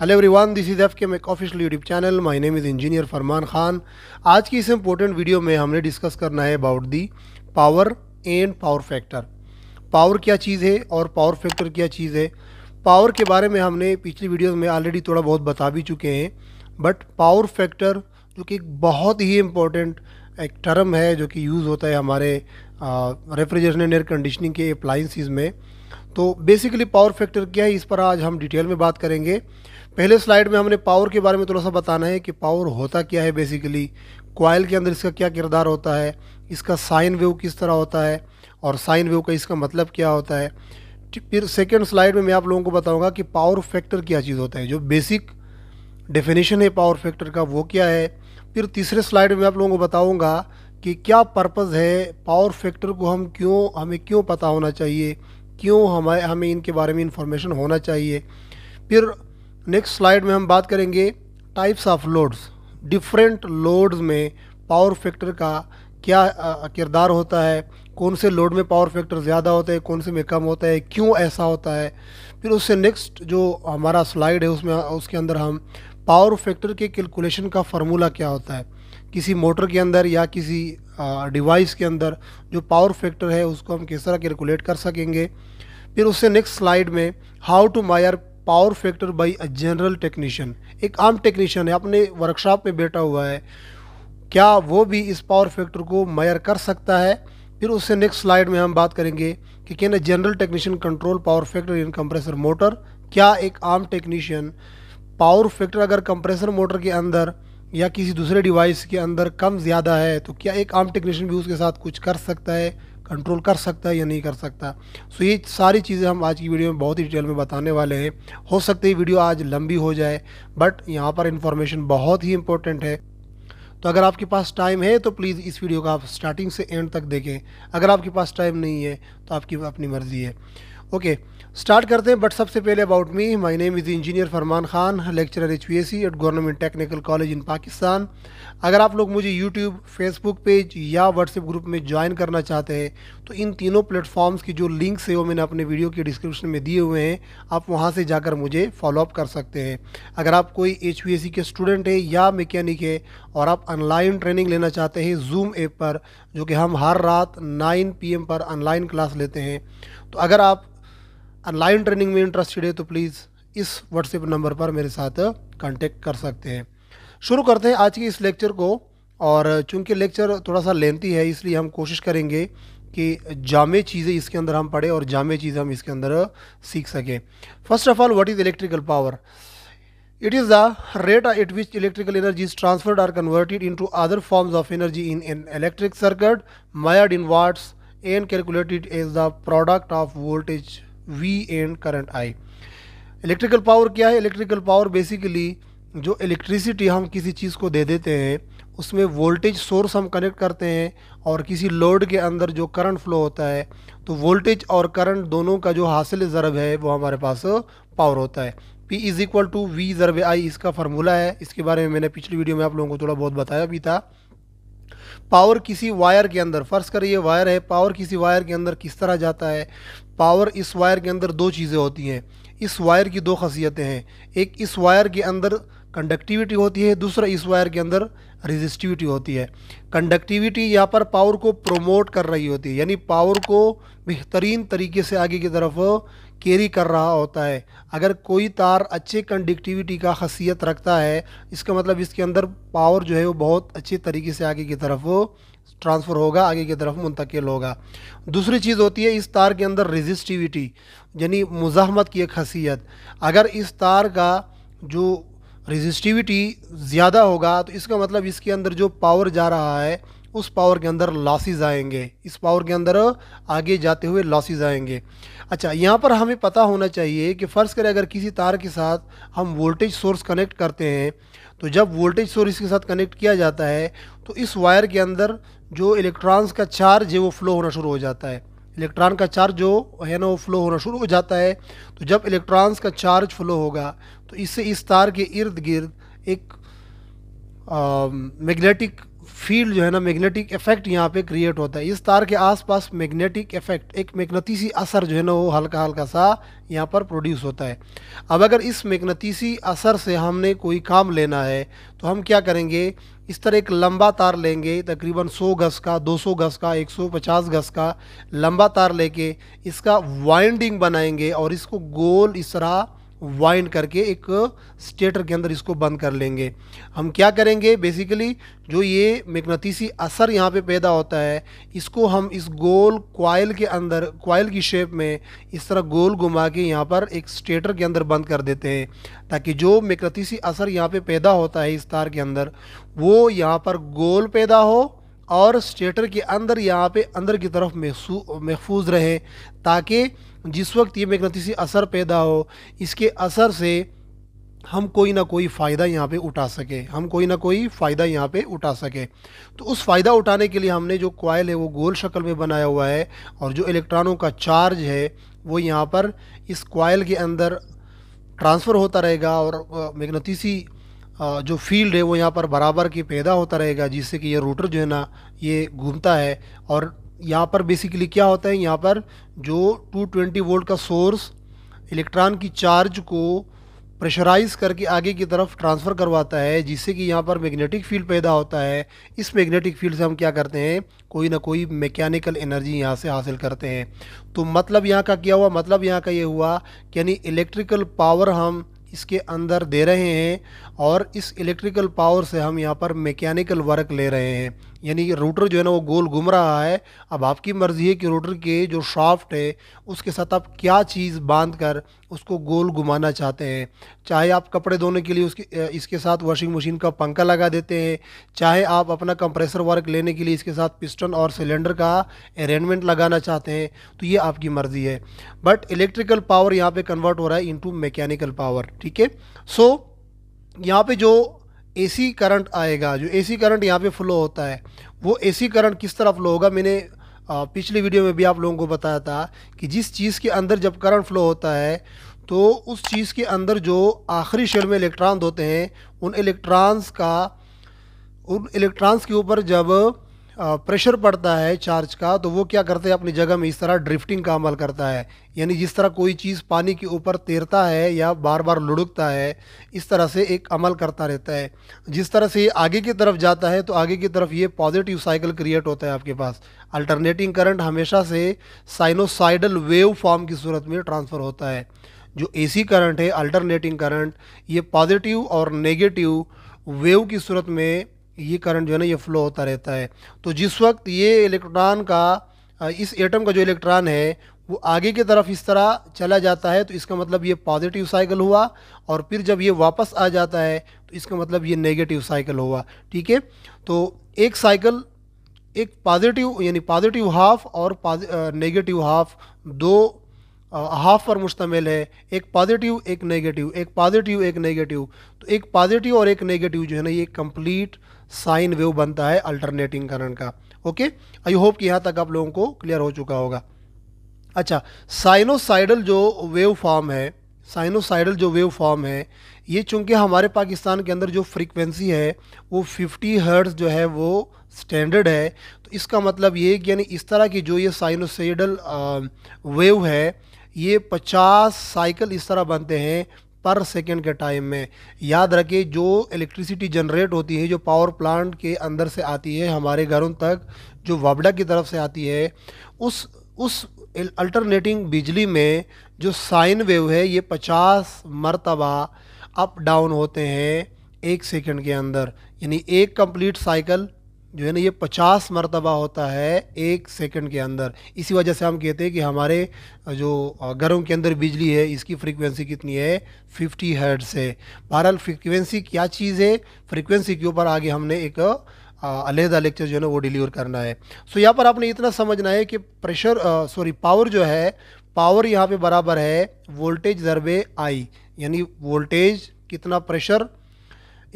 Hello everyone this is F K make official YouTube channel my name is engineer Farman Khan आज की इस important video में हमने discuss करना है about the power and power factor power क्या चीज़ है और पावर फैक्टर क्या चीज़ है पावर के बारे में हमने पिछली वीडियोस में ऑलरेडी थोड़ा बहुत बता भी चुके हैं बट पावर फैक्टर जो कि बहुत ही इम्पोर्टेंट एक टर्म है जो कि यूज़ होता है हमारे रेफ्रिजरेशन एंड एयर कंडीशनिंग के अप्लाइंसिस में तो बेसिकली पावर फैक्टर क्या है इस पर आज हम डिटेल में बात करेंगे पहले स्लाइड में हमने पावर के बारे में थोड़ा सा बताना है कि पावर होता क्या है बेसिकली क्वाइल के अंदर इसका क्या किरदार होता है इसका साइन वेव किस तरह होता है और साइन वेव का इसका मतलब क्या होता है फिर सेकेंड स्लाइड में मैं आप लोगों को बताऊँगा कि पावर फैक्टर क्या चीज़ होता है जो बेसिक डेफिनेशन है पावर फैक्टर का वो क्या है फिर तीसरे स्लाइड में आप लोगों को बताऊँगा कि क्या पर्पज़ है पावर फैक्टर को हम क्यों हमें क्यों पता होना चाहिए क्यों हमें हमें इनके बारे में इन्फॉर्मेशन होना चाहिए फिर नेक्स्ट स्लाइड में हम बात करेंगे types of loads different loads में पावर फैक्टर का क्या किरदार होता है कौन से लोड में पावर फैक्टर ज़्यादा होता है कौन से में कम होता है क्यों ऐसा होता है फिर उससे नेक्स्ट जो हमारा स्लाइड है उसमें उसके अंदर हम पावर फैक्टर के कैलकुलेशन का फार्मूला क्या होता है किसी मोटर के अंदर या किसी डिवाइस के अंदर जो पावर फैक्टर है उसको हम किस तरह कैलकुलेट कर सकेंगे फिर उससे नेक्स्ट स्लाइड में how to measure power factor by a general technician एक आम टेक्नीशियन है अपने वर्कशॉप में बैठा हुआ है क्या वो भी इस पावर फैक्टर को मैयर कर सकता है फिर उससे नेक्स्ट स्लाइड में हम बात करेंगे कि can a general technician control power factor in compressor motor क्या एक आम टेक्नीशियन पावर फैक्टर अगर कंप्रेसर मोटर के अंदर या किसी दूसरे डिवाइस के अंदर कम ज़्यादा है तो क्या एक आम टेक्नीशियन भी उसके साथ कुछ कर सकता है कंट्रोल कर सकता है या नहीं कर सकता सो ये सारी चीज़ें हम आज की वीडियो में बहुत ही डिटेल में बताने वाले हैं हो सकते है वीडियो आज लंबी हो जाए बट यहाँ पर इंफॉर्मेशन बहुत ही इंपॉर्टेंट है तो अगर आपके पास टाइम है तो प्लीज़ इस वीडियो को आप स्टार्टिंग से एंड तक देखें अगर आपके पास टाइम नहीं है तो आपकी अपनी मर्ज़ी है ओके स्टार्ट करते हैं बट सबसे पहले about me my name is engineer Farman Khan lecturer H V at government technical college in Pakistan अगर आप लोग मुझे यूट्यूब फेसबुक पेज या व्हाट्सएप ग्रुप में ज्वाइन करना चाहते हैं तो इन तीनों प्लेटफॉर्म्स की जो लिंक्स है वो मैंने अपने वीडियो के डिस्क्रिप्शन में दिए हुए हैं आप वहाँ से जाकर मुझे फॉलोअप कर सकते हैं अगर आप कोई एच के स्टूडेंट है या मैकेनिक है और आप ऑनलाइन ट्रेनिंग लेना चाहते हैं जूम ऐप पर जो कि हम हर रात नाइन पी पर ऑनलाइन क्लास लेते हैं तो अगर आप और लाइन ट्रेनिंग में इंटरेस्टेड है तो प्लीज़ इस व्हाट्सएप नंबर पर मेरे साथ कांटेक्ट कर सकते हैं शुरू करते हैं आज की इस लेक्चर को और चूंकि लेक्चर थोड़ा सा लेंथी है इसलिए हम कोशिश करेंगे कि जामे चीज़ें इसके अंदर हम पढ़ें और जामे चीज़ें हम इसके अंदर सीख सकें first of all what is electrical power it is the rate it which electrical energy is transferred or converted in to other forms of energy in an electric circuit measured in watts and calculated as the product of voltage V and current I electrical power क्या है electrical power basically जो electricity हम किसी चीज़ को दे देते हैं उसमें voltage source हम कनेक्ट करते हैं और किसी लोड के अंदर जो करंट फ्लो होता है तो वोल्टेज और करंट दोनों का जो हासिल ज़रब है वो हमारे पास पावर होता है P is equal to V ज़रब आई इसका फार्मूला है इसके बारे में मैंने पिछली वीडियो में आप लोगों को थोड़ा बहुत बताया भी था पावर किसी वायर के अंदर फर्श कर ये वायर है पावर किसी वायर के अंदर किस तरह जाता है पावर इस वायर के अंदर दो चीज़ें होती हैं इस वायर की दो खासियतें हैं एक इस वायर के अंदर कंडक्टिविटी होती है दूसरा इस वायर के अंदर रेजिस्टिविटी होती है कंडक्टिविटी यहाँ पर पावर को प्रोमोट कर रही होती है यानी पावर को बेहतरीन तरीके से आगे की तरफ कैरी कर रहा होता है अगर कोई तार अच्छे कंडक्टिविटी का खासियत रखता है इसका मतलब इसके अंदर पावर जो है वो बहुत अच्छे तरीके से आगे की तरफ ट्रांसफ़र होगा आगे की तरफ मुंतकिल होगा दूसरी चीज़ होती है इस तार के अंदर रजिस्टिविटी यानी मुजाहमत की एक खसियत अगर इस तार का जो रजिस्टिविटी ज़्यादा होगा तो इसका मतलब इसके अंदर जो पावर जा रहा है उस पावर के अंदर लॉसेज आएंगे इस पावर के अंदर आगे जाते हुए लॉसेज आएंगे अच्छा यहाँ पर हमें पता होना चाहिए कि फ़र्ज़ करें अगर किसी तार के साथ हम वोल्टेज सोर्स कनेक्ट करते हैं तो जब वोल्टेज सोर्स के साथ कनेक्ट किया जाता है तो इस वायर के अंदर जो इलेक्ट्रॉन्स का चार्ज है वो फ्लो होना शुरू हो जाता है इलेक्ट्रॉन का चार्ज जो है ना वो फ्लो होना शुरू हो जाता है तो जब इलेक्ट्रॉन्स का चार्ज फ्लो होगा तो इससे इस तार के इर्द गिर्द एक मैग्नेटिक फील्ड जो है ना मैग्नेटिक इफेक्ट यहाँ पे क्रिएट होता है इस तार के आसपास मैग्नेटिक इफेक्ट एक मैग्नतीसी असर जो है ना वो हल्का हल्का सा यहाँ पर प्रोड्यूस होता है अब अगर इस मैग्नतीसी असर से हमने कोई काम लेना है तो हम क्या करेंगे इस तरह एक लंबा तार लेंगे तकरीबन 100 गज का 200 गज का 150 गज का लंबा तार लेके इसका वाइंडिंग बनाएंगे और इसको गोल इस तरह वाइंड करके एक स्टेटर के अंदर इसको बंद कर लेंगे हम क्या करेंगे बेसिकली जो ये मकनतीसी असर यहाँ पे पैदा होता है इसको हम इस गोल क्वाइल के अंदर क्वाइल की शेप में इस तरह गोल घुमा के यहाँ पर एक स्टेटर के अंदर बंद कर देते हैं ताकि जो मकनतीसी असर यहाँ पे पैदा होता है इस तार के अंदर वो यहाँ पर गोल पैदा हो और स्टेटर के अंदर यहाँ पर अंदर की तरफ महफूज रहे ताकि जिस वक्त ये मकनतीसी असर पैदा हो इसके असर से हम कोई ना कोई फ़ायदा यहाँ पे उठा सके हम कोई ना कोई फ़ायदा यहाँ पे उठा सके तो उस फ़ायदा उठाने के लिए हमने जो क्वाइल है वो गोल शक्ल में बनाया हुआ है और जो इलेक्ट्रॉनों का चार्ज है वो यहाँ पर इस कोयल के अंदर ट्रांसफ़र होता रहेगा और मैग्नतीसी जो फील्ड है वो यहाँ पर बराबर की पैदा होता रहेगा जिससे कि ये रोटर जो है ना ये घूमता है और यहाँ पर बेसिकली क्या होता है यहाँ पर जो 220 वोल्ट का सोर्स इलेक्ट्रॉन की चार्ज को प्रेशराइज करके आगे की तरफ ट्रांसफ़र करवाता है जिससे कि यहाँ पर मैग्नेटिक फील्ड पैदा होता है इस मैग्नेटिक फील्ड से हम क्या करते हैं कोई ना कोई मैकेनिकल एनर्जी यहाँ से हासिल करते हैं तो मतलब यहाँ का क्या हुआ मतलब यहाँ का ये यह हुआ कि यानी इलेक्ट्रिकल पावर हम इसके अंदर दे रहे हैं और इस इलेक्ट्रिकल पावर से हम यहाँ पर मैकेनिकल वर्क ले रहे हैं यानी रोटर जो है ना वो गोल घूम रहा है अब आपकी मर्ज़ी है कि रोटर के जो शाफ्ट है उसके साथ आप क्या चीज़ बांध कर उसको गोल घुमाना चाहते हैं चाहे आप कपड़े धोने के लिए उसके इसके साथ वॉशिंग मशीन का पंखा लगा देते हैं चाहे आप अपना कंप्रेसर वर्क लेने के लिए इसके साथ पिस्टन और सिलेंडर का अरेंजमेंट लगाना चाहते हैं तो ये आपकी मर्ज़ी है बट इलेक्ट्रिकल पावर यहाँ पर कन्वर्ट हो रहा है इंटू मैकेनिकल पावर ठीक है सो यहाँ पे जो एसी करंट आएगा जो एसी करंट यहाँ पे फ्लो होता है वो एसी करंट किस तरह फ्लो होगा मैंने पिछली वीडियो में भी आप लोगों को बताया था कि जिस चीज़ के अंदर जब करंट फ्लो होता है तो उस चीज़ के अंदर जो आखिरी शेल में इलेक्ट्रॉन होते हैं उन इलेक्ट्रॉन्स का उन इलेक्ट्रॉन्स के ऊपर जब प्रेशर पड़ता है चार्ज का तो वो क्या करते हैं अपनी जगह में इस तरह ड्रिफ्टिंग का अमल करता है यानी जिस तरह कोई चीज़ पानी के ऊपर तैरता है या बार बार लुढ़कता है इस तरह से एक अमल करता रहता है जिस तरह से ये आगे की तरफ जाता है तो आगे की तरफ ये पॉजिटिव साइकिल क्रिएट होता है आपके पास अल्टरनेटिंग करंट हमेशा से साइनोसाइडल वेव फॉर्म की सूरत में ट्रांसफ़र होता है जो ए करंट है अल्टरनेटिंग करंट ये पॉजिटिव और नेगेटिव वेव की सूरत में ये करंट जो है ना ये फ्लो होता रहता है तो जिस वक्त ये इलेक्ट्रॉन का इस एटम का जो इलेक्ट्रॉन है वो आगे की तरफ इस तरह चला जाता है तो इसका मतलब ये पॉजिटिव साइकिल हुआ और फिर जब ये वापस आ जाता है तो इसका मतलब ये नेगेटिव साइकिल हुआ ठीक है तो एक साइकिल एक पॉजिटिव यानी पॉजिटिव हाफ और नेगेटिव हाफ दो हाफ पर मुश्तमिल है एक पॉजिटिव एक नेगेटिव एक पॉजिटिव एक नेगेटिव तो एक पॉजिटिव और एक नेगेटिव जो है ना ये कंप्लीट साइन वेव बनता है अल्टरनेटिंग करंट का ओके आई होप कि यहाँ तक आप लोगों को क्लियर हो चुका होगा अच्छा साइनोसाइडल जो वेव फॉर्म है साइनोसाइडल जो वेव फॉर्म है ये चूंकि हमारे पाकिस्तान के अंदर जो फ्रीक्वेंसी है वो 50 हर्ट्ज़ जो है वो स्टैंडर्ड है तो इसका मतलब ये कि यानी इस तरह की जो ये साइनोसाइडल वेव है ये 50 साइकिल इस तरह बनते हैं पर सेकेंड के टाइम में याद रखिए जो इलेक्ट्रिसिटी जनरेट होती है जो पावर प्लांट के अंदर से आती है हमारे घरों तक जो वाबडा की तरफ से आती है उस उस अल्टरनेटिंग बिजली में जो साइन वेव है ये पचास मरतबा अप डाउन होते हैं एक सेकेंड के अंदर यानी एक कंप्लीट साइकिल जो है ना ये पचास मरतबा होता है एक सेकंड के अंदर इसी वजह से हम कहते हैं कि हमारे जो घरों के अंदर बिजली है इसकी फ्रीक्वेंसी कितनी है फिफ्टी हर्ट्स है बहरहाल फ्रीक्वेंसी क्या चीज़ है फ्रीक्वेंसी के ऊपर आगे हमने एक अलहदा लेक्चर जो है ना वो डिलीवर करना है सो यहाँ पर आपने इतना समझना है कि प्रेशर सॉरी पावर जो है पावर यहाँ पर बराबर है वोल्टेज ज़रबे आई यानी वोल्टेज कितना प्रेशर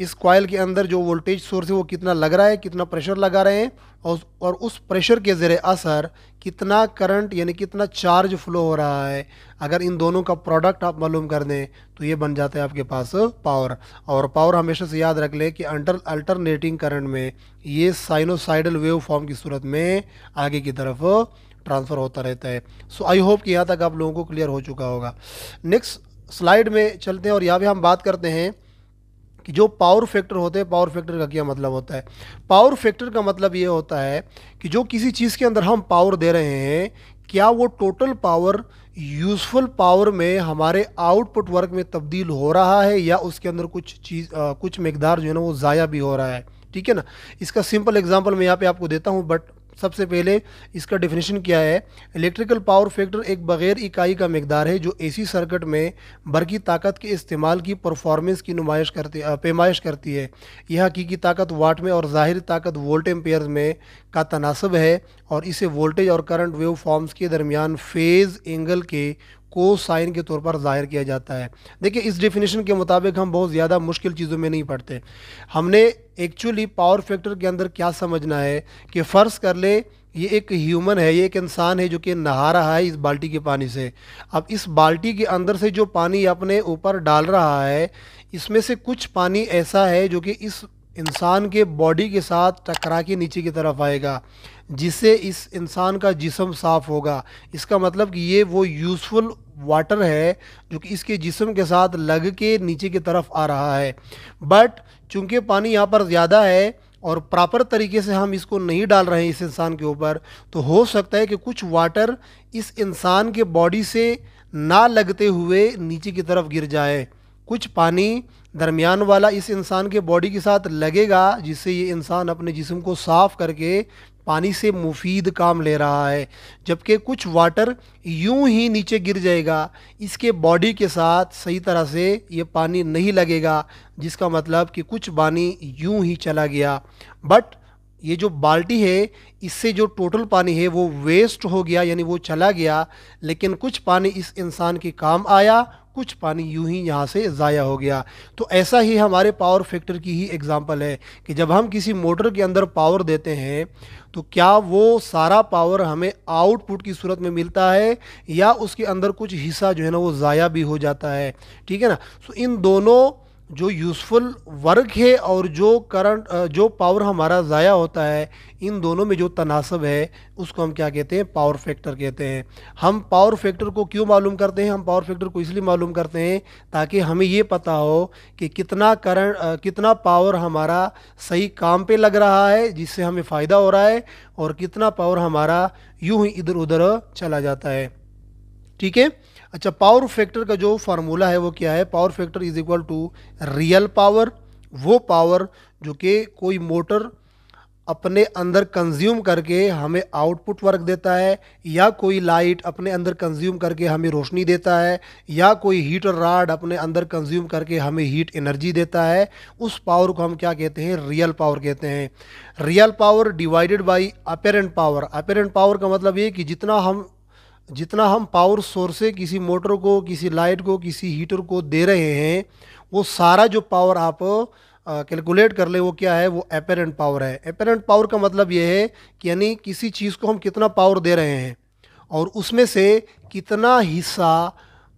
इस कॉयल के अंदर जो वोल्टेज सोर्स है वो कितना लग रहा है कितना प्रेशर लगा रहे हैं और और उस प्रेशर के ज़र असर कितना करंट यानी कितना चार्ज फ्लो हो रहा है अगर इन दोनों का प्रोडक्ट आप मालूम कर दें तो ये बन जाता है आपके पास पावर और पावर हमेशा से याद रख लें कि अंटर अल्टरनेटिंग करंट में ये साइनोसाइडल वेव फॉर्म की सूरत में आगे की तरफ ट्रांसफ़र होता रहता है सो आई होप कि यहाँ तक आप लोगों को क्लियर हो चुका होगा नेक्स्ट स्लाइड में चलते हैं और यहाँ भी हम बात करते हैं कि जो पावर फैक्टर होते हैं पावर फैक्टर का क्या मतलब होता है पावर फैक्टर का मतलब ये होता है कि जो किसी चीज़ के अंदर हम पावर दे रहे हैं क्या वो टोटल पावर यूज़फुल पावर में हमारे आउटपुट वर्क में तब्दील हो रहा है या उसके अंदर कुछ चीज़ आ, कुछ मकदार जो है ना वो ज़ाया भी हो रहा है ठीक है ना इसका सिंपल एग्जांपल मैं यहाँ पे आपको देता हूँ बट सबसे पहले इसका डिफिनेशन क्या है इलेक्ट्रिकल पावर फैक्टर एक बग़ैर इकाई का मकदार है जो एसी सर्किट में बरकी ताकत के इस्तेमाल की परफॉर्मेंस की नुमाइश करती पैमाइश करती है यह हकीकी ताकत वाट में और ज़ाहिर ताकत वोल्ट एम्पेयर में का तनासब है और इसे वोल्टेज और करंट वेव फॉर्म्स के दरमियान फेज़ एंगल के को साइन के तौर पर ज़ाहिर किया जाता है देखिए इस डिफिनेशन के मुताबिक हम बहुत ज़्यादा मुश्किल चीज़ों में नहीं पढ़ते हमने एक्चुअली पावर फैक्टर के अंदर क्या समझना है कि फ़र्ज़ कर ले ये एक ह्यूमन है ये एक इंसान है जो कि नहा रहा है इस बाल्टी के पानी से अब इस बाल्टी के अंदर से जो पानी अपने ऊपर डाल रहा है इसमें से कुछ पानी ऐसा है जो कि इस इंसान के बॉडी के साथ टकरा के नीचे की तरफ आएगा जिससे इस इंसान का जिसम साफ़ होगा इसका मतलब कि ये वो यूज़फुल वाटर है जो कि इसके जिसम के साथ लग के नीचे की तरफ आ रहा है बट चूंकि पानी यहाँ पर ज़्यादा है और प्रॉपर तरीके से हम इसको नहीं डाल रहे हैं इस इंसान के ऊपर तो हो सकता है कि कुछ वाटर इस इंसान के बॉडी से ना लगते हुए नीचे की तरफ गिर जाए कुछ पानी दरमियान वाला इस इंसान के बॉडी के साथ लगेगा जिससे ये इंसान अपने जिसम को साफ़ करके पानी से मुफीद काम ले रहा है जबकि कुछ वाटर यूं ही नीचे गिर जाएगा इसके बॉडी के साथ सही तरह से ये पानी नहीं लगेगा जिसका मतलब कि कुछ पानी यूं ही चला गया बट ये जो बाल्टी है इससे जो टोटल पानी है वो वेस्ट हो गया यानी वो चला गया लेकिन कुछ पानी इस इंसान के काम आया कुछ पानी यूं ही यहाँ से ज़ाया हो गया तो ऐसा ही हमारे पावर फैक्टर की ही एग्ज़ाम्पल है कि जब हम किसी मोटर के अंदर पावर देते हैं तो क्या वो सारा पावर हमें आउटपुट की सूरत में मिलता है या उसके अंदर कुछ हिस्सा जो है ना वो ज़ाया भी हो जाता है ठीक है ना सो तो इन दोनों जो यूज़फुल वर्क है और जो करंट जो पावर हमारा ज़ाया होता है इन दोनों में जो तनासब है उसको हम क्या कहते हैं पावर फैक्टर कहते हैं हम पावर फैक्टर को क्यों मालूम करते हैं हम पावर फैक्टर को इसलिए मालूम करते हैं ताकि हमें ये पता हो कि कितना करंट कितना पावर हमारा सही काम पे लग रहा है जिससे हमें फ़ायदा हो रहा है और कितना पावर हमारा यूँ ही इधर उधर चला जाता है ठीक है अच्छा पावर फैक्टर का जो फार्मूला है वो क्या है power factor is equal to real power वो पावर जो कि कोई मोटर अपने अंदर कंज्यूम करके हमें आउटपुट वर्क देता है या कोई लाइट अपने अंदर कंज्यूम करके हमें रोशनी देता है या कोई हीटर राड अपने अंदर कंज्यूम करके हमें हीट एनर्जी देता है उस पावर को हम क्या कहते हैं रियल पावर कहते हैं real power divided by apparent power apparent power का मतलब ये कि जितना हम जितना हम पावर सोर्स से किसी मोटर को किसी लाइट को किसी हीटर को दे रहे हैं वो सारा जो पावर आप कैलकुलेट कर ले वो क्या है वो अपेरेंट पावर है अपेरेंट पावर का मतलब ये है कि यानी किसी चीज़ को हम कितना पावर दे रहे हैं और उसमें से कितना हिस्सा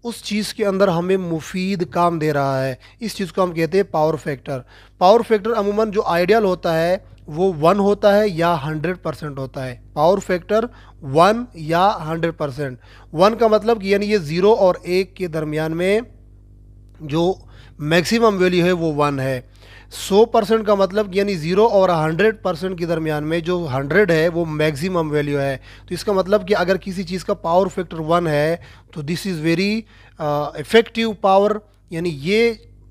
उस चीज़ के अंदर हमें मुफीद काम दे रहा है इस चीज़ को हम कहते हैं पावर फैक्टर पावर फैक्टर अमूमन जो आइडियल होता है वो वन होता है या हंड्रेड परसेंट होता है पावर फैक्टर वन या हंड्रेड परसेंट वन का मतलब कि यानी ये ज़ीरो और एक के दरमियान में जो मैक्सिमम वैल्यू है वो वन है सौ परसेंट का मतलब यानी ज़ीरो और हंड्रेड परसेंट के दरमियान में जो हंड्रेड है वो मैक्सिमम वैल्यू है तो इसका मतलब कि अगर किसी चीज़ का पावर फैक्टर वन है तो this is very effective power यानी ये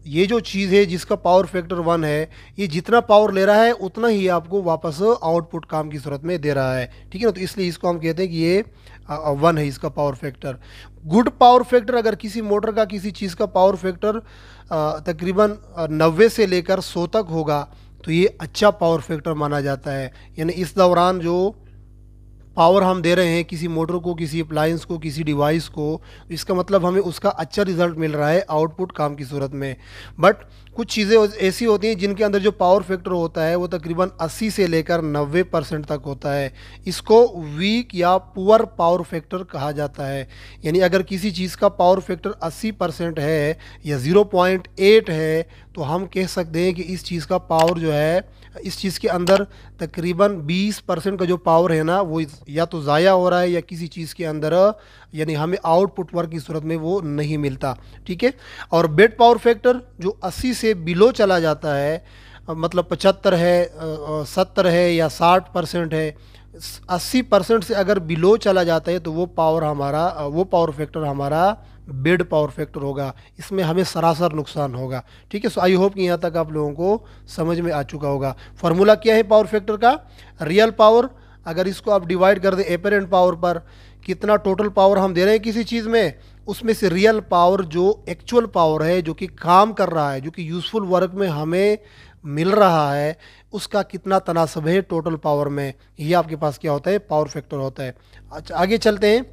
ये जो चीज़ है जिसका पावर फैक्टर वन है ये जितना पावर ले रहा है उतना ही आपको वापस आउटपुट काम की सूरत में दे रहा है ठीक है ना तो इसलिए इसको हम कहते हैं कि ये वन है इसका power factor good power factor अगर किसी मोटर का किसी चीज़ का पावर फैक्टर तकरीबन नब्बे से लेकर सौ तक होगा तो ये अच्छा पावर फैक्टर माना जाता है यानी इस दौरान जो पावर हम दे रहे हैं किसी मोटर को किसी अप्लायंस को किसी डिवाइस को इसका मतलब हमें उसका अच्छा रिजल्ट मिल रहा है आउटपुट काम की सूरत में बट कुछ चीज़ें ऐसी होती हैं जिनके अंदर जो पावर फैक्टर होता है वो तकरीबन 80 से लेकर 90 परसेंट तक होता है इसको वीक या पुअर पावर फैक्टर कहा जाता है यानी अगर किसी चीज़ का पावर फैक्टर 80 परसेंट है या 0.8 है तो हम कह सकते हैं कि इस चीज़ का पावर जो है इस चीज़ के अंदर तकरीबन 20 परसेंट का जो पावर है ना वो या तो ज़ाया हो रहा है या किसी चीज़ के अंदर यानी हमें आउटपुट वर्क की सूरत में वो नहीं मिलता ठीक है और बेड पावर फैक्टर जो 80 से बिलो चला जाता है मतलब पचहत्तर है सत्तर है या साठ परसेंट है अस्सी परसेंट से अगर बिलो चला जाता है तो वो पावर हमारा वो पावर फैक्टर हमारा बेड पावर फैक्टर होगा इसमें हमें सरासर नुकसान होगा ठीक है सो आई होप कि यहाँ तक आप लोगों को समझ में आ चुका होगा फार्मूला क्या है पावर फैक्टर का रियल पावर अगर इसको आप डिवाइड कर दें एपेरेंट पावर पर कितना टोटल पावर हम दे रहे हैं किसी चीज़ में उसमें से रियल पावर जो एक्चुअल पावर है जो कि काम कर रहा है जो कि यूज़फुल वर्क में हमें मिल रहा है उसका कितना तनासब है टोटल पावर में ये आपके पास क्या होता है पावर फैक्टर होता है अच्छा आगे चलते हैं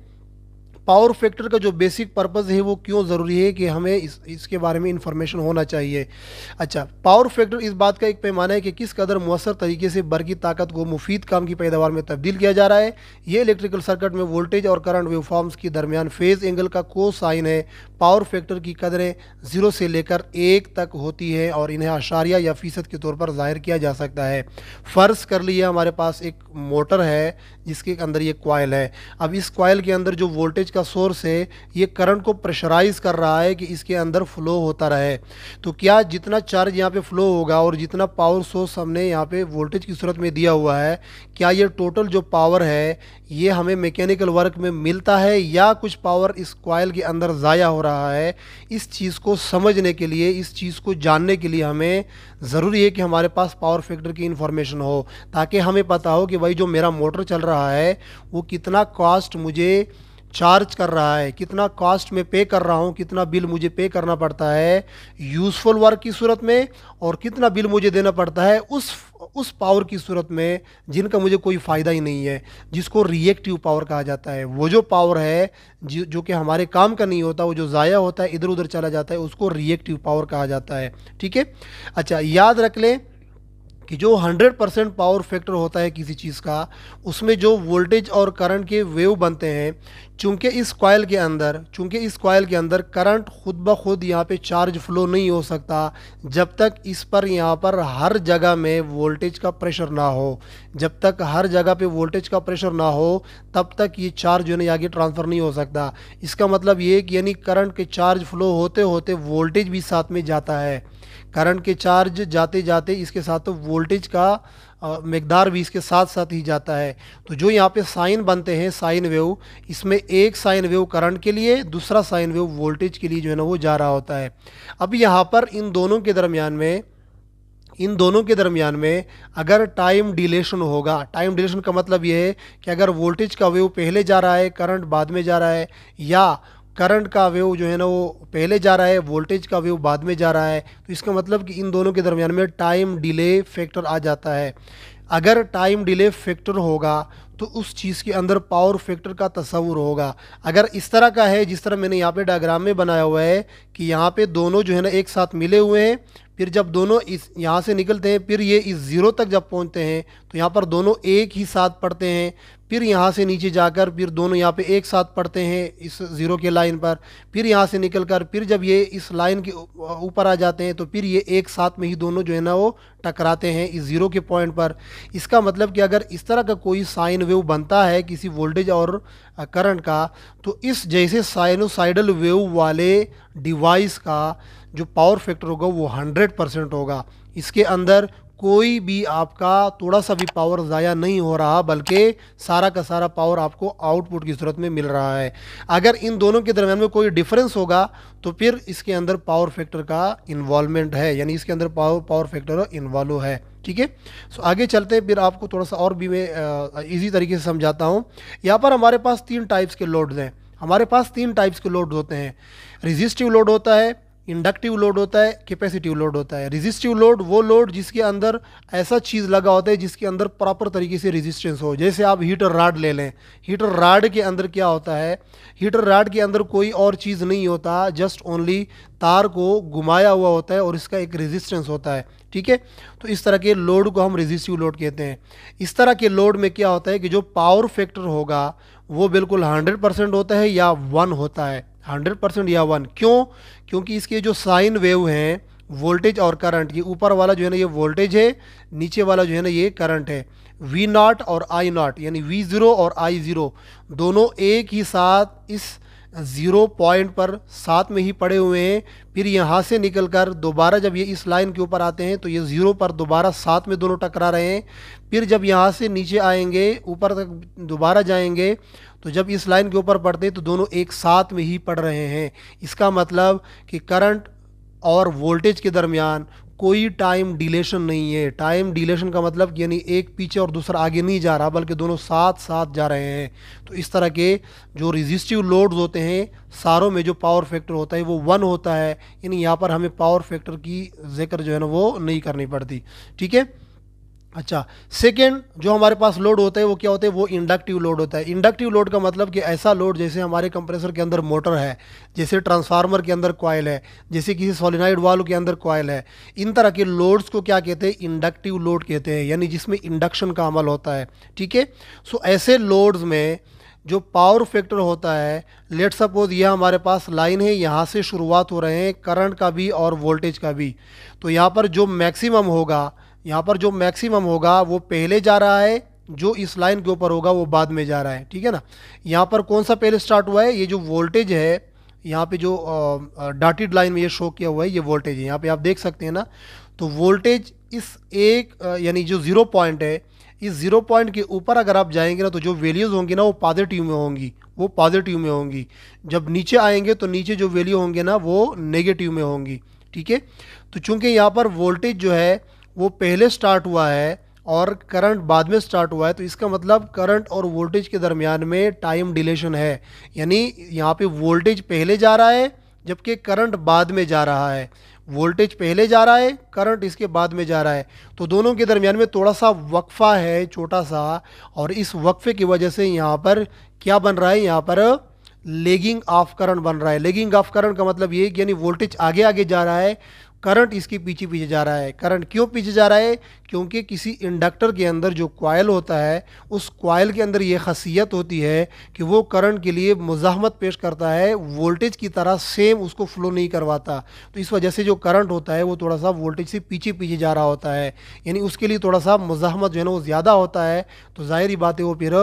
पावर फैक्टर का जो बेसिक पर्पज़ है वो क्यों ज़रूरी है कि हमें इस इसके बारे में इंफॉर्मेशन होना चाहिए अच्छा पावर फैक्टर इस बात का एक पैमाना है कि किस कदर मौसर तरीके से बरकी ताकत को मुफीद काम की पैदावार में तब्दील किया जा रहा है ये इलेक्ट्रिकल सर्किट में वोल्टेज और करंट वेवफॉर्म्स के दरमियान फेज़ एंगल का को साइन है पावर फैक्टर की कदरें ज़ीरो से लेकर एक तक होती है और इन्हें आशारिया या फ़ीसद के तौर पर ज़ाहिर किया जा सकता है फ़र्ज़ कर लिए हमारे पास एक मोटर है जिसके अंदर ये कॉयल है अब इस कॉयल के अंदर जो वोल्टेज का सोर्स है ये करंट को प्रेशराइज कर रहा है कि इसके अंदर फ़्लो होता रहे तो क्या जितना चार्ज यहाँ पे फ़्लो होगा और जितना पावर सोर्स हमने यहाँ पे वोल्टेज की सूरत में दिया हुआ है क्या ये टोटल जो पावर है ये हमें मैकेनिकल वर्क में मिलता है या कुछ पावर इस कॉयल के अंदर ज़ाया हो रहा है रहा है इस चीज़ को समझने के लिए इस चीज़ को जानने के लिए हमें ज़रूरी है कि हमारे पास पावर फैक्टर की इन्फॉर्मेशन हो ताकि हमें पता हो कि भाई जो मेरा मोटर चल रहा है वो कितना कॉस्ट मुझे चार्ज कर रहा है कितना कॉस्ट में पे कर रहा हूँ कितना बिल मुझे पे करना पड़ता है यूज़फुल वर्क की सूरत में और कितना बिल मुझे देना पड़ता है उस उस पावर की सूरत में जिनका मुझे कोई फ़ायदा ही नहीं है जिसको रिएक्टिव पावर कहा जाता है वो जो पावर है जो, जो कि हमारे काम का नहीं होता वो जो ज़ाया होता है इधर उधर चला जाता है उसको रिएक्टिव पावर कहा जाता है ठीक है अच्छा याद रख लें कि जो 100 परसेंट पावर फैक्टर होता है किसी चीज़ का उसमें जो वोल्टेज और करंट के वेव बनते हैं चूँकि इस कॉयल के अंदर चूँकि इस कॉयल के अंदर करंट खुद ब खुद यहाँ पे चार्ज फ्लो नहीं हो सकता जब तक इस पर यहाँ पर हर जगह में वोल्टेज का प्रेशर ना हो जब तक हर जगह पे वोल्टेज का प्रेशर ना हो तब तक ये चार्ज यानी आगे ट्रांसफ़र नहीं हो सकता इसका मतलब ये कि यानी करंट के चार्ज फ्लो होते होते वोल्टेज भी साथ में जाता है करंट के चार्ज जाते जाते इसके साथ तो वोल्टेज का मकदार भी इसके साथ साथ ही जाता है तो जो यहाँ पे साइन बनते हैं साइन वेव इसमें एक साइन वेव करंट के लिए दूसरा साइन वेव वोल्टेज के लिए जो है ना वो जा रहा होता है अब यहाँ पर इन दोनों के दरमियान में इन दोनों के दरमियान में अगर टाइम डिलेशन होगा टाइम डिलेशन का मतलब यह है कि अगर वोल्टेज का वेव पहले जा रहा है करंट बाद में जा रहा है या करंट का वेव जो है ना वो पहले जा रहा है वोल्टेज का वेव बाद में जा रहा है तो इसका मतलब कि इन दोनों के दरमियान में टाइम डिले फैक्टर आ जाता है अगर टाइम डिले फैक्टर होगा तो उस चीज़ के अंदर पावर फैक्टर का तस्वूर होगा अगर इस तरह का है जिस तरह मैंने यहाँ पे डायग्राम में बनाया हुआ है कि यहाँ पे दोनों जो है ना एक साथ मिले हुए हैं फिर जब दोनों इस यहाँ से निकलते हैं फिर ये इस ज़ीरो तक जब पहुँचते हैं तो यहाँ पर दोनों एक ही साथ पढ़ते हैं फिर यहाँ से नीचे जाकर फिर दोनों यहाँ पे एक साथ पढ़ते हैं इस ज़ीरो के लाइन पर फिर यहाँ से निकलकर फिर जब ये इस लाइन के ऊपर आ जाते हैं तो फिर ये एक साथ में ही दोनों जो है ना वो टकराते हैं इस ज़ीरो के पॉइंट पर इसका मतलब कि अगर इस तरह का कोई साइन वेव बनता है किसी वोल्टेज और करंट का तो इस जैसे साइनोसाइडल वेव वाले डिवाइस का जो पावर फैक्टर होगा वो हंड्रेड परसेंट होगा इसके अंदर कोई भी आपका थोड़ा सा भी पावर ज़ाया नहीं हो रहा बल्कि सारा का सारा पावर आपको आउटपुट की सूरत में मिल रहा है अगर इन दोनों के दरमियान में कोई डिफरेंस होगा तो फिर इसके अंदर पावर फैक्टर का इन्वॉलमेंट है यानी इसके अंदर पावर पावर फैक्टर इन्वॉल्व है ठीक है सो आगे चलते हैं फिर आपको थोड़ा सा और भी मैं ईजी तरीके से समझाता हूँ यहाँ पर हमारे पास तीन टाइप्स के लोड्स हैं हमारे पास तीन टाइप्स के लोड होते हैं रिजिस्टिव लोड होता है इंडक्टिव लोड होता है कैपेसिटिव लोड होता है रेजिस्टिव लोड वो लोड जिसके अंदर ऐसा चीज़ लगा होता है जिसके अंदर प्रॉपर तरीके से रेजिस्टेंस हो जैसे आप हीटर राड ले लें हीटर राड के अंदर क्या होता है हीटर राड के अंदर कोई और चीज़ नहीं होता जस्ट ओनली तार को घुमाया हुआ होता है और इसका एक रेजिस्टेंस होता है ठीक है तो इस तरह के लोड को हम रेजिस्टिव लोड कहते हैं इस तरह के लोड में क्या होता है कि जो पावर फैक्टर होगा वो बिल्कुल हंड्रेड परसेंट होता है या वन होता है हंड्रेड परसेंट या वन क्यों क्योंकि इसके जो साइन वेव हैं वोल्टेज और करंट ये ऊपर वाला जो है ना ये वोल्टेज है नीचे वाला जो है ना ये करंट है वी नॉट और आई नॉट यानी वी ज़ीरो और आई ज़ीरो दोनों एक ही साथ इस ज़ीरो पॉइंट पर साथ में ही पड़े हुए हैं फिर यहाँ से निकलकर दोबारा जब ये इस लाइन के ऊपर आते हैं तो ये ज़ीरो पर दोबारा साथ में दोनों टकरा रहे हैं फिर जब यहाँ से नीचे आएंगे ऊपर तक दोबारा जाएंगे तो जब इस लाइन के ऊपर पड़ते हैं तो दोनों एक साथ में ही पड़ रहे हैं इसका मतलब कि करंट और वोल्टेज के दरमियान कोई टाइम डिलेशन नहीं है टाइम डिलेशन का मतलब यानी एक पीछे और दूसरा आगे नहीं जा रहा बल्कि दोनों साथ साथ जा रहे हैं तो इस तरह के जो रिजिस्टिव लोड्स होते हैं सारों में जो पावर फैक्टर होता है वो वन होता है यानी यहाँ पर हमें पावर फैक्टर की जिक्र जो है ना वो नहीं करनी पड़ती ठीक है अच्छा सेकेंड जो हमारे पास लोड होता है वो क्या होता है वो इंडक्टिव लोड होता है इंडक्टिव लोड का मतलब कि ऐसा लोड जैसे हमारे कंप्रेसर के अंदर मोटर है जैसे ट्रांसफार्मर के अंदर कॉयल है जैसे किसी सोलिनाइड वाल्व के अंदर कॉयल है इन तरह के लोड्स को क्या कहते हैं इंडक्टिव लोड कहते हैं यानी जिसमें इंडक्शन का अमल होता है ठीक है सो ऐसे लोड्स में जो पावर फैक्टर होता है लेट सपोज यह हमारे पास लाइन है यहाँ से शुरुआत हो रहे हैं करंट का भी और वोल्टेज का भी तो यहाँ पर जो मैक्सिमम होगा यहाँ पर जो मैक्सिमम होगा वो पहले जा रहा है जो इस लाइन के ऊपर होगा वो बाद में जा रहा है ठीक है ना यहाँ पर कौन सा पहले स्टार्ट हुआ है ये जो वोल्टेज है यहाँ पे जो डाटेड लाइन में ये शो किया हुआ है ये वोल्टेज है यहाँ पे आप देख सकते हैं ना तो वोल्टेज इस एक यानी जो ज़ीरो पॉइंट है इस ज़ीरो पॉइंट के ऊपर अगर आप जाएंगे ना तो जो वैल्यूज़ होंगी ना वो पॉजिटिव में होंगी वो पॉजिटिव में होंगी जब नीचे आएंगे तो नीचे जो वैल्यू होंगे ना वो नेगेटिव में होंगी ठीक है तो चूंकि यहाँ पर वोल्टेज जो है वो पहले स्टार्ट हुआ है और करंट बाद में स्टार्ट हुआ है तो इसका मतलब करंट और वोल्टेज के दरमियान में टाइम डिलेशन है यानी यहाँ पे वोल्टेज पहले जा रहा है जबकि करंट बाद में जा रहा है वोल्टेज पहले जा रहा है करंट इसके बाद में जा रहा है तो दोनों के दरमियान में थोड़ा सा वक्फ़ा है छोटा सा और इस वक्फ़े की वजह से यहाँ पर क्या बन रहा है यहाँ पर लेगिंग ऑफ करंट बन रहा है लेगिंग ऑफ करंट का मतलब ये कि यानी वोल्टेज आगे आगे जा रहा है करंट इसके पीछे पीछे जा रहा है करंट क्यों पीछे जा रहा है क्योंकि किसी इंडक्टर के अंदर जो कॉयल होता है उस कॉयल के अंदर ये खासियत होती है कि वो करंट के लिए मुजाहमत पेश करता है वोल्टेज की तरह सेम उसको फ्लो नहीं करवाता तो इस वजह से जो करंट होता है वो थोड़ा सा वोल्टेज से पीछे पीछे जा रहा होता है यानी उसके लिए थोड़ा सा मुजाहमत जो है ना वो ज़्यादा होता है तो ज़ाहिर बात है वो फिर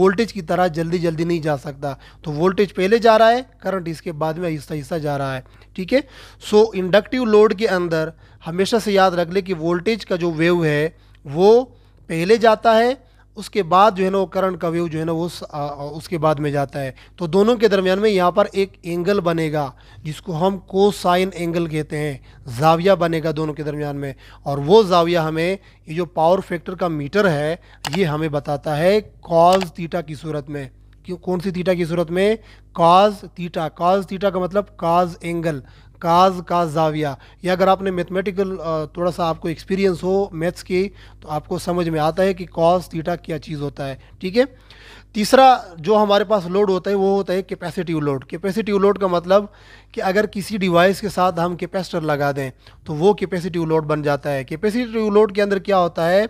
वोल्टेज की तरह जल्दी जल्दी नहीं जा सकता तो वोल्टेज पहले जा रहा है करंट इसके बाद में आहिस्ता आहिस्ता जा रहा है ठीक है सो इंडक्टिव लोड के अंदर हमेशा से याद रख ले कि वोल्टेज का जो वेव है वो पहले जाता है उसके बाद जो है ना वो करंट का वेव जो है ना वो उसके बाद में जाता है तो दोनों के दरमियान में यहाँ पर एक एंगल बनेगा जिसको हम कोसाइन एंगल कहते हैं जाविया बनेगा दोनों के दरमियान में और वो जाविया हमें ये जो पावर फैक्टर का मीटर है ये हमें बताता है कॉज तीटा की सूरत में क्यों कौन सी तीटा की सूरत में काज तीटा काज तीटा का मतलब काज एंगल काज का जाविया या अगर आपने मैथमेटिकल थोड़ा सा आपको एक्सपीरियंस हो मैथ्स की तो आपको समझ में आता है कि कॉज थीटा क्या चीज़ होता है ठीक है तीसरा जो हमारे पास लोड होता है वो होता है कैपेसिटिव लोड कैपेसिटिव लोड का मतलब कि अगर किसी डिवाइस के साथ हम कैपेसिटर लगा दें तो वो कैपेसिटिव लोड बन जाता है कैपेसिटिव लोड के अंदर क्या होता है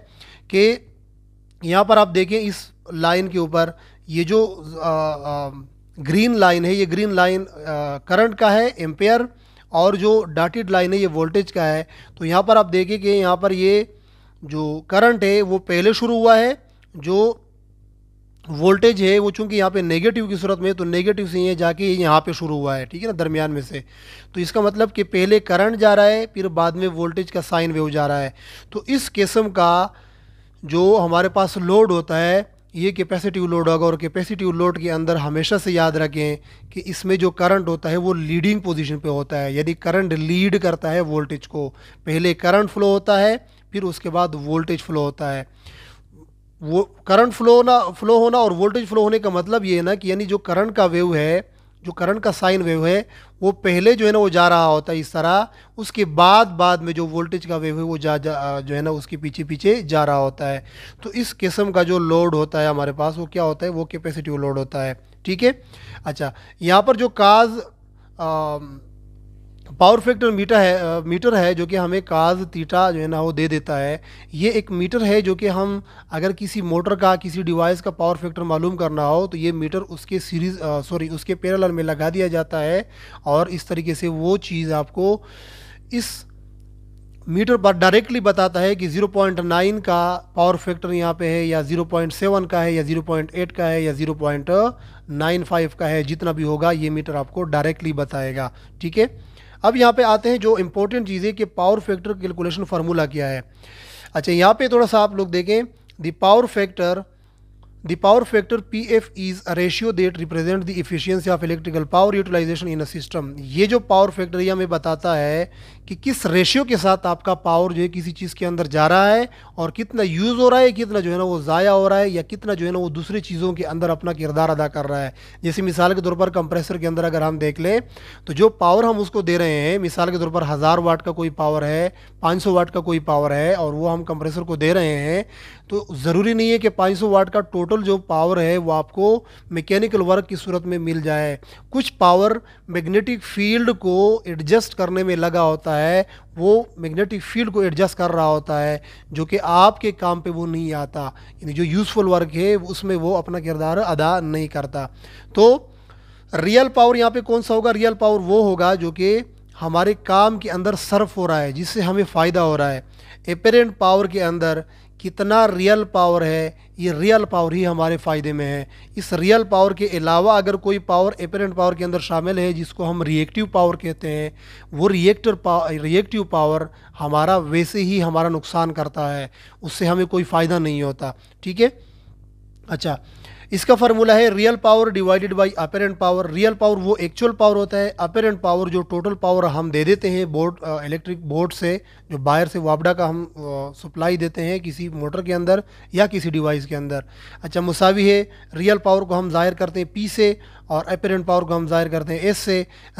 कि यहाँ पर आप देखें इस लाइन के ऊपर ये जो आ, आ, ग्रीन लाइन है ये ग्रीन लाइन करंट का है एम्पेयर और जो डाटेड लाइन है ये वोल्टेज का है तो यहाँ पर आप देखिए कि यहाँ पर ये जो करंट है वो पहले शुरू हुआ है जो वोल्टेज है वो चूंकि यहाँ पे नेगेटिव की सूरत में तो नेगेटिव से ये जाके यहाँ पे शुरू हुआ है ठीक है ना दरमियान में से तो इसका मतलब कि पहले करंट जा रहा है फिर बाद में वोल्टेज का साइन वेव जा रहा है तो इस किस्म का जो हमारे पास लोड होता है ये कैपेसिटिव लोड होगा और कैपेसिटिव लोड के अंदर हमेशा से याद रखें कि इसमें जो करंट होता है वो लीडिंग पोजीशन पे होता है यदि करंट लीड करता है वोल्टेज को पहले करंट फ्लो होता है फिर उसके बाद वोल्टेज फ्लो होता है वो करंट फ्लो ना फ्लो होना और वोल्टेज फ्लो होने का मतलब ये है ना कि यानी जो करंट का वेव है जो करंट का साइन वेव है वो पहले जो है ना वो जा रहा होता है इस तरह उसके बाद बाद में जो वोल्टेज का वेव है वो जा, जा जो है ना उसके पीछे पीछे जा रहा होता है तो इस किस्म का जो लोड होता है हमारे पास वो क्या होता है वो कैपेसिटिव लोड होता है ठीक है अच्छा यहाँ पर जो काज पावर फैक्टर मीटर है मीटर है जो कि हमें काज तीटा जो है ना वो दे देता है ये एक मीटर है जो कि हम अगर किसी मोटर का किसी डिवाइस का पावर फैक्टर मालूम करना हो तो ये मीटर उसके सीरीज सॉरी उसके पैरल में लगा दिया जाता है और इस तरीके से वो चीज़ आपको इस मीटर पर डायरेक्टली बताता है कि 0.9 का पावर फैक्टर यहाँ पे है या 0.7 का है या 0.8 का है या 0.95 का है जितना भी होगा ये मीटर आपको डायरेक्टली बताएगा ठीक है अब यहाँ पे आते हैं जो इंपॉर्टेंट है कि पावर फैक्टर कैलकुलेशन फार्मूला क्या है अच्छा यहाँ पे थोड़ा सा आप लोग देखें the power factor The power factor PF is a ratio that represents the efficiency of electrical power utilization in a system. ये जो power factor ये हमें बताता है कि किस रेशियो के साथ आपका पावर जो है किसी चीज़ के अंदर जा रहा है और कितना यूज़ हो रहा है कितना जो है ना वो ज़ाया हो रहा है या कितना जो है ना वो दूसरी चीज़ों के अंदर अपना किरदार अदा कर रहा है जैसे मिसाल के तौर पर कंप्रेसर के अंदर अगर हम देख लें तो जो पावर हम उसको दे रहे हैं मिसाल के तौर पर हज़ार वाट का कोई पावर है पाँच सौ वाट का कोई पावर है और वो हम कंप्रेसर को दे रहे हैं तो ज़रूरी नहीं है कि 500 वाट का टोटल जो पावर है वो आपको मैकेनिकल वर्क की सूरत में मिल जाए कुछ पावर मैग्नेटिक फील्ड को एडजस्ट करने में लगा होता है वो मैग्नेटिक फील्ड को एडजस्ट कर रहा होता है जो कि आपके काम पे वो नहीं आता यानी जो यूज़फुल वर्क है उसमें वो अपना किरदार अदा नहीं करता तो रियल पावर यहाँ पर कौन सा होगा रियल पावर वो होगा जो कि हमारे काम के अंदर सर्फ हो रहा है जिससे हमें फ़ायदा हो रहा है अपेरेंट पावर के अंदर कितना रियल पावर है ये रियल पावर ही हमारे फ़ायदे में है इस रियल पावर के अलावा अगर कोई पावर एपेरेंट पावर के अंदर शामिल है जिसको हम रिएक्टिव पावर कहते हैं वो रिएक्टर पावर रिएक्टिव पावर हमारा वैसे ही हमारा नुकसान करता है उससे हमें कोई फ़ायदा नहीं होता ठीक है अच्छा इसका फार्मूला है real power divided by apparent power real power वो एक्चुअल पावर होता है अपेरेंट पावर जो टोटल पावर हम दे देते हैं बोर्ड इलेक्ट्रिक बोर्ड से जो बायर से वापडा का हम सप्लाई देते हैं किसी मोटर के अंदर या किसी डिवाइस के अंदर अच्छा मुसावी है रियल पावर को हम ज़ाहिर करते हैं पी से और अपेरेंट पावर को हम ज़ाहिर करते हैं एस से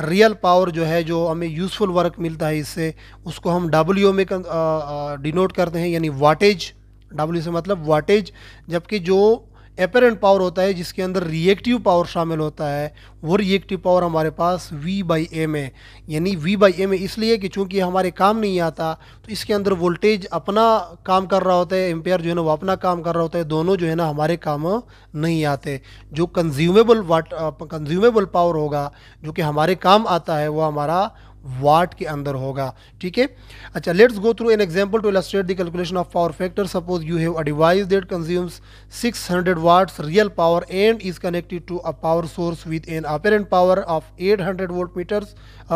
रियल पावर जो है जो हमें यूज़फुल वर्क मिलता है इससे उसको हम डब्ल्यू में डिनोट करते हैं यानी वाटेज डब्ल्यू से मतलब वाटेज जबकि जो अपेरेंट पावर होता है जिसके अंदर रिएक्टिव पावर शामिल होता है वो रिएक्टिव पावर हमारे पास V बाई एम है यानी V बाई एम है इसलिए कि चूँकि हमारे काम नहीं आता तो इसके अंदर वोल्टेज अपना काम कर रहा होता है एम्पेयर जो है ना वो अपना काम कर रहा होता है दोनों जो है ना हमारे काम नहीं आते जो कंज्यूमेबल वाट कंज्यूमेबल पावर होगा जो कि हमारे काम आता है वह हमारा वाट के अंदर होगा ठीक है अच्छा let's go through an example to illustrate the calculation of power factor suppose you have a device that consumes 600 hundred watts real power and is connected to a power source with an apparent power of 800 volt meters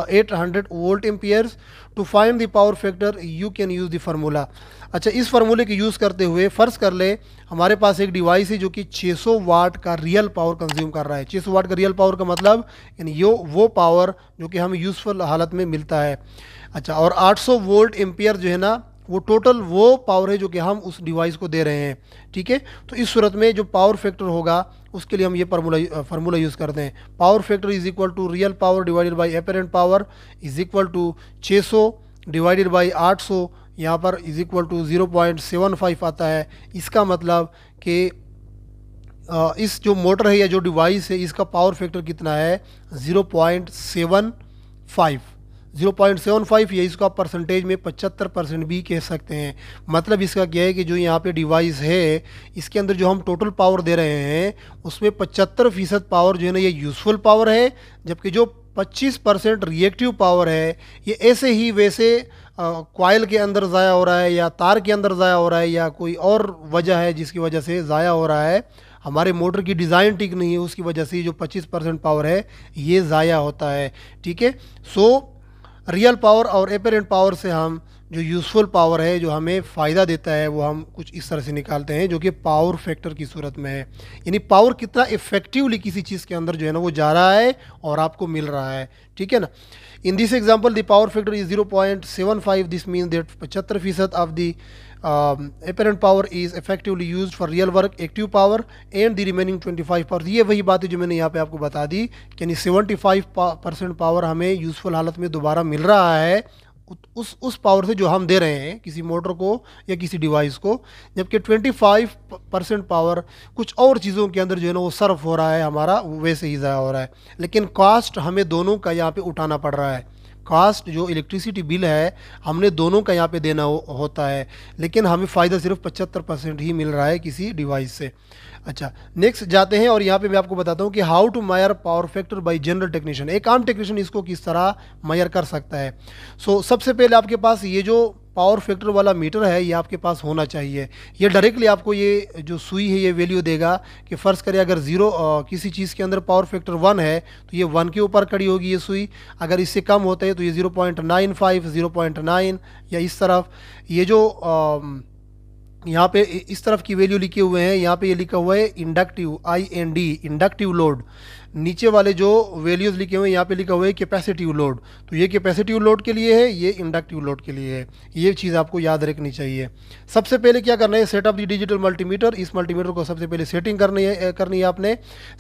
at 800 volt amperes to find the power factor you can use the formula अच्छा इस फार्मूले की use करते हुए फ़र्ज़ कर ले हमारे पास एक डिवाइस है जो कि 600 वाट का रियल पावर कंज्यूम कर रहा है 600 वाट का रियल पावर का मतलब यानी यो वो पावर जो कि हमें यूज़फुल हालत में मिलता है अच्छा और 800 वोल्ट एम्पियर जो है ना वो टोटल वो पावर है जो कि हम उस डिवाइस को दे रहे हैं ठीक है तो इस सूरत में जो पावर फैक्टर होगा उसके लिए हम ये फार्मूला फार्मूला यूज़ करते हैं power factor is equal to real power divided by apparent power is equal to 600 divided by 800 यहाँ पर is equal to zero point seven five आता है इसका मतलब कि इस जो मोटर है या जो डिवाइस है इसका पावर फैक्टर कितना है zero point seven five zero point seven five या इसको आप परसेंटेज में पचहत्तर परसेंट भी कह सकते हैं मतलब इसका क्या है कि जो यहाँ पे डिवाइस है इसके अंदर जो हम टोटल पावर दे रहे हैं उसमें पचहत्तर फ़ीसद पावर जो है ना ये यूज़फुल पावर है जबकि जो पच्चीस परसेंट रिएक्टिव पावर है ये ऐसे ही वैसे कॉयल के अंदर ज़ाया हो रहा है या तार के अंदर ज़ाया हो रहा है या कोई और वजह है जिसकी वजह से ज़ाया हो रहा है हमारे मोटर की डिज़ाइन ठीक नहीं है उसकी वजह से जो 25 परसेंट पावर है ये ज़ाया होता है ठीक है सो रियल पावर और एपेरेंट पावर से हम जो यूज़फुल पावर है जो हमें फ़ायदा देता है वो हम कुछ इस तरह से निकालते हैं जो कि पावर फैक्टर की सूरत में है यानी पावर कितना इफ़ेक्टिवली किसी चीज़ के अंदर जो है ना वो जा रहा है और आपको मिल रहा है ठीक है ना In this example, the power factor is 0.75. This means that 75% of the um, apparent power is effectively used for real work active power and the remaining 25 power ये वही बात है जो मैंने यहाँ पे आपको बता दी यानी 75 परसेंट पावर हमें यूज़फुल हालत में दोबारा मिल रहा है उस उस पावर से जो हम दे रहे हैं किसी मोटर को या किसी डिवाइस को जबकि 25 परसेंट पावर कुछ और चीज़ों के अंदर जो है ना वो सर्फ हो रहा है हमारा वैसे ही ज़ाया हो रहा है लेकिन कास्ट हमें दोनों का यहाँ पे उठाना पड़ रहा है कास्ट जो इलेक्ट्रिसिटी बिल है हमने दोनों का यहाँ पे देना हो, होता है लेकिन हमें फ़ायदा सिर्फ पचहत्तर परसेंट ही मिल रहा है किसी डिवाइस से अच्छा नेक्स्ट जाते हैं और यहाँ पे मैं आपको बताता हूँ कि how to measure power factor by general technician एक आम टेक्नीशियन इसको किस तरह मायर कर सकता है सो so, सबसे पहले आपके पास ये जो पावर फैक्टर वाला मीटर है ये आपके पास होना चाहिए ये डायरेक्टली आपको ये जो सुई है ये वैल्यू देगा कि फ़र्ज़ करें अगर ज़ीरो किसी चीज़ के अंदर पावर फैक्टर वन है तो ये वन के ऊपर कड़ी होगी ये सुई अगर इससे कम होता है तो ये zero point nine five zero point nine या इस तरफ ये जो आ, यहाँ पे इस तरफ की वैल्यू लिखे हुए हैं यहाँ पे ये लिखा हुआ है inductive I N D inductive load नीचे वाले जो वैल्यूज़ लिखे हुए हैं यहाँ पे लिखा हुआ है कैपेसिटिव लोड तो ये कैपेसिटिव लोड के लिए है ये इंडक्टिव लोड के लिए है ये चीज़ आपको याद रखनी चाहिए सबसे पहले क्या करना है set off the digital multimeter इस मल्टीमीटर को सबसे पहले सेटिंग करनी है करनी है आपने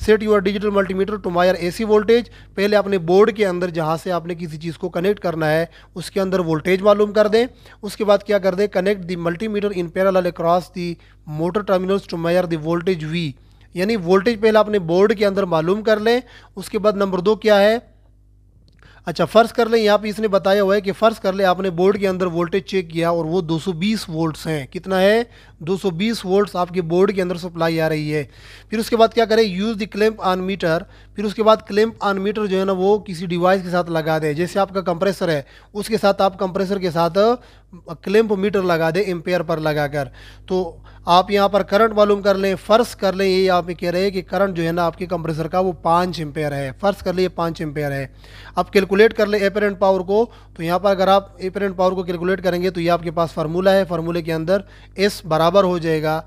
set your digital multimeter to measure a voltage पहले आपने बोर्ड के अंदर जहाँ से आपने किसी चीज़ को कनेक्ट करना है उसके अंदर वोल्टेज मालूम कर दें उसके बाद क्या कर दें connect the multimeter in parallel across the motor terminals to measure the voltage V यानी वोल्टेज पहले आपने बोर्ड के अंदर मालूम कर लें उसके बाद नंबर दो क्या है अच्छा फ़र्ज़ कर लें यहाँ पे इसने बताया हुआ है कि फ़र्ज़ कर लें आपने बोर्ड के अंदर वोल्टेज चेक किया और वो 220 वोल्ट्स हैं कितना है 220 वोल्ट्स आपके बोर्ड के अंदर सप्लाई आ रही है फिर उसके बाद क्या करें use the clamp on meter फिर उसके बाद क्लैम्प ऑन मीटर जो है ना वो किसी डिवाइस के साथ लगा दें जैसे आपका कंप्रेसर है उसके साथ आप कंप्रेसर के साथ क्लेम्प मीटर लगा दें एम्पेयर पर लगाकर तो आप यहाँ पर करंट मालूम कर लें फ़र्श कर लें ये आप कह रहे हैं कि करंट जो है ना आपके कंप्रेसर का वो पाँच एम्पेयर है फ़र्श कर लिए पाँच एम्पेयर है आप कैलकुलेट कर लें एपेरेंट पावर को तो यहाँ पर अगर आप एपेरेंट पावर को कैलकुलेट करेंगे तो ये आपके पास फार्मूला है फार्मूले के अंदर एस बराबर हो जाएगा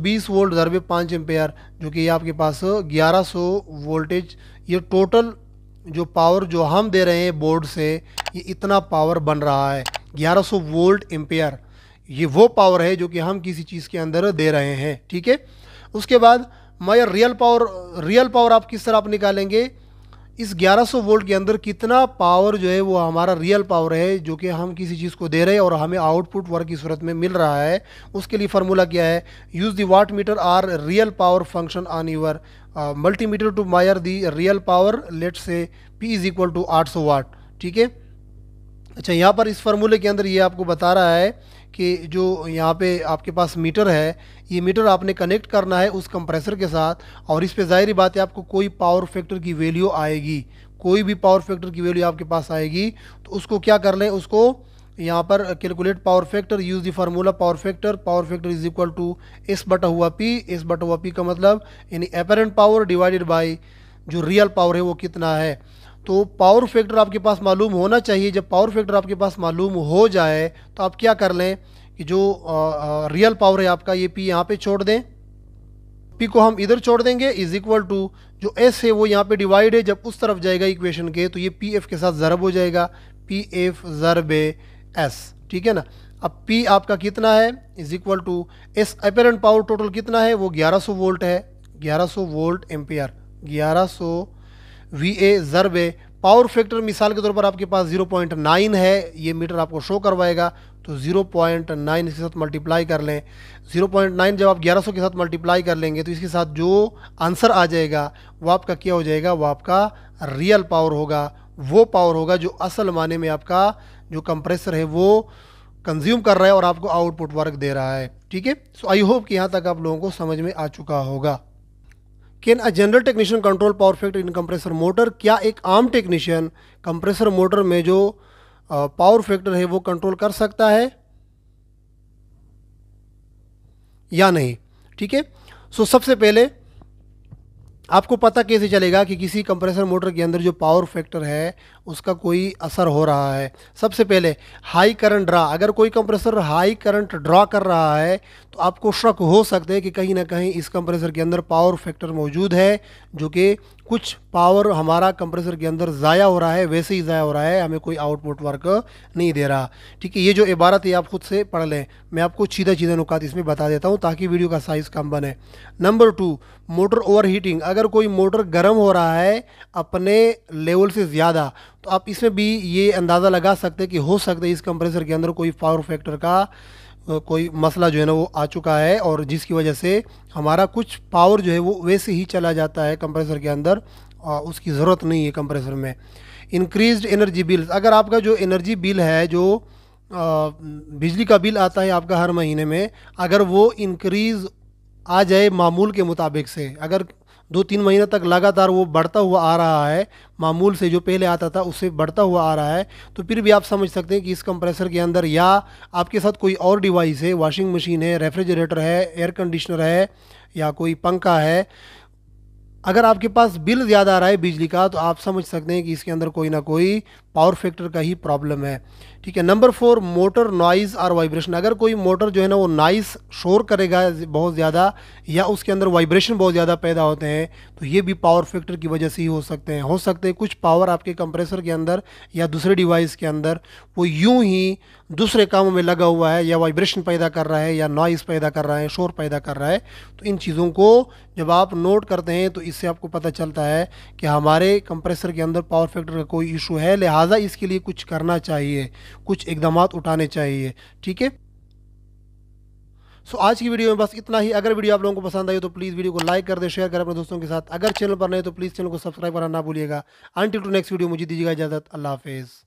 बीस वोल्ट ज़रबे पाँच एम्पेयर जो कि आपके पास सौ वोल्टेज ये टोटल जो पावर जो हम दे रहे हैं बोर्ड से ये इतना पावर बन रहा है 1100 वोल्ट एम्पेयर ये वो पावर है जो कि हम किसी चीज़ के अंदर दे रहे हैं ठीक है उसके बाद मैं रियल पावर रियल पावर आप किस तरह आप निकालेंगे इस 1100 वोल्ट के अंदर कितना पावर जो है वो हमारा रियल पावर है जो कि हम किसी चीज़ को दे रहे हैं और हमें आउटपुट वर्क की सूरत में मिल रहा है उसके लिए फार्मूला क्या है use the watt meter or real power function on your multimeter to measure the real power let say P is equal to आठ वाट ठीक है अच्छा यहाँ पर इस फार्मूले के अंदर ये आपको बता रहा है कि जो यहाँ पे आपके पास मीटर है ये मीटर आपने कनेक्ट करना है उस कंप्रेसर के साथ और इस पे जाहिर बात है आपको कोई पावर फैक्टर की वैल्यू आएगी कोई भी पावर फैक्टर की वैल्यू आपके पास आएगी तो उसको क्या कर लें उसको यहाँ पर calculate power factor use the formula power factor power factor is equal to S बटा हुआ पी एस बटा हुआ पी का मतलब यानी अपेरेंट पावर डिवाइडेड बाई जो रियल पावर है वो कितना है तो पावर फैक्टर आपके पास मालूम होना चाहिए जब पावर फैक्टर आपके पास मालूम हो जाए तो आप क्या कर लें कि जो आ, आ, रियल पावर है आपका ये पी यहाँ पे छोड़ दें पी को हम इधर छोड़ देंगे इज इक्वल टू जो एस है वो यहाँ पे डिवाइड है जब उस तरफ जाएगा इक्वेशन के तो ये पी एफ के साथ ज़रब हो जाएगा पी एफ ज़रब एस ठीक है ना अब पी आपका कितना है is equal to S apparent power total कितना है वो 1100 वोल्ट है 1100 वोल्ट ग्यारह 1100 वी ए जरबे पावर फैक्टर मिसाल के तौर पर आपके पास 0.9 है ये मीटर आपको शो करवाएगा तो 0.9 इसके साथ मल्टीप्लाई कर लें 0.9 जब आप 1100 के साथ मल्टीप्लाई कर लेंगे तो इसके साथ जो आंसर आ जाएगा वो आपका क्या हो जाएगा वो आपका रियल पावर होगा वो पावर होगा जो असल माने में आपका जो कंप्रेसर है वो कंज्यूम कर रहा है और आपको आउटपुट वर्क दे रहा है ठीक है सो आई होप कि यहाँ तक आप लोगों को समझ में आ चुका होगा can a general technician control power factor in compressor motor क्या एक आम टेक्नीशियन कंप्रेसर मोटर में जो पावर फैक्टर है वो कंट्रोल कर सकता है या नहीं ठीक है सो सबसे पहले आपको पता कैसे चलेगा कि किसी कंप्रेसर मोटर के अंदर जो पावर फैक्टर है उसका कोई असर हो रहा है सबसे पहले हाई करंट ड्रा अगर कोई कंप्रेसर हाई करंट ड्रा कर रहा है तो आपको शक हो सकता है कि कहीं ना कहीं इस कंप्रेसर के अंदर पावर फैक्टर मौजूद है जो कि कुछ पावर हमारा कंप्रेसर के अंदर ज़ाया हो रहा है वैसे ही ज़ाया हो रहा है हमें कोई आउटपुट वर्क नहीं दे रहा ठीक है ये जो इबारत है आप ख़ुद से पढ़ लें मैं आपको सीधा सीधा नुकात इसमें बता देता हूँ ताकि वीडियो का साइज़ कम बने number two motor over heating अगर कोई मोटर गर्म हो रहा है अपने लेवल से ज़्यादा तो आप इसमें भी ये अंदाज़ा लगा सकते हैं कि हो सकता है इस कंप्रेसर के अंदर कोई पावर फैक्टर का कोई मसला जो है ना वो आ चुका है और जिसकी वजह से हमारा कुछ पावर जो है वो वैसे ही चला जाता है कंप्रेसर के अंदर उसकी ज़रूरत नहीं है कंप्रेसर में इंक्रीज्ड एनर्जी बिल्स अगर आपका जो एनर्जी बिल है जो बिजली का बिल आता है आपका हर महीने में अगर वो इंक्रीज़ आ जाए मामूल के मुताबिक से अगर दो तीन महीने तक लगातार वो बढ़ता हुआ आ रहा है मामूल से जो पहले आता था उससे बढ़ता हुआ आ रहा है तो फिर भी आप समझ सकते हैं कि इस कंप्रेसर के अंदर या आपके साथ कोई और डिवाइस है वॉशिंग मशीन है रेफ्रिजरेटर है एयर कंडीशनर है या कोई पंखा है अगर आपके पास बिल ज़्यादा आ रहा है बिजली का तो आप समझ सकते हैं कि इसके अंदर कोई ना कोई पावर फैक्टर का ही प्रॉब्लम है ठीक है नंबर फोर मोटर नॉइज़ और वाइब्रेशन अगर कोई मोटर जो है ना वो नॉइस शोर करेगा बहुत ज़्यादा या उसके अंदर वाइब्रेशन बहुत ज़्यादा पैदा होते हैं तो ये भी पावर फैक्टर की वजह से ही हो सकते हैं हो सकते हैं कुछ पावर आपके कंप्रेसर के अंदर या दूसरे डिवाइस के अंदर वो यूं ही दूसरे कामों में लगा हुआ है या वाइब्रेशन पैदा कर रहा है या नॉइज़ पैदा कर रहा है शोर पैदा कर रहा है तो इन चीज़ों को जब आप नोट करते हैं तो इससे आपको पता चलता है कि हमारे कंप्रेसर के अंदर पावर फैक्टर का कोई इशू है लिहाजा इसके लिए कुछ करना चाहिए कुछ इकदाम उठाने चाहिए ठीक है सो आज की वीडियो में बस इतना ही अगर वीडियो आप लोगों को पसंद आई तो प्लीज़ वीडियो को लाइक कर दे शेयर कर अपने दोस्तों के साथ अगर चैनल पर नहीं तो प्लीज़ चैनल को सब्सक्राइब करना ना भूलिएगा अंटिल टू नेक्स्ट वीडियो मुझे दीजिएगा इजाज़त अल्लाह हाफिज़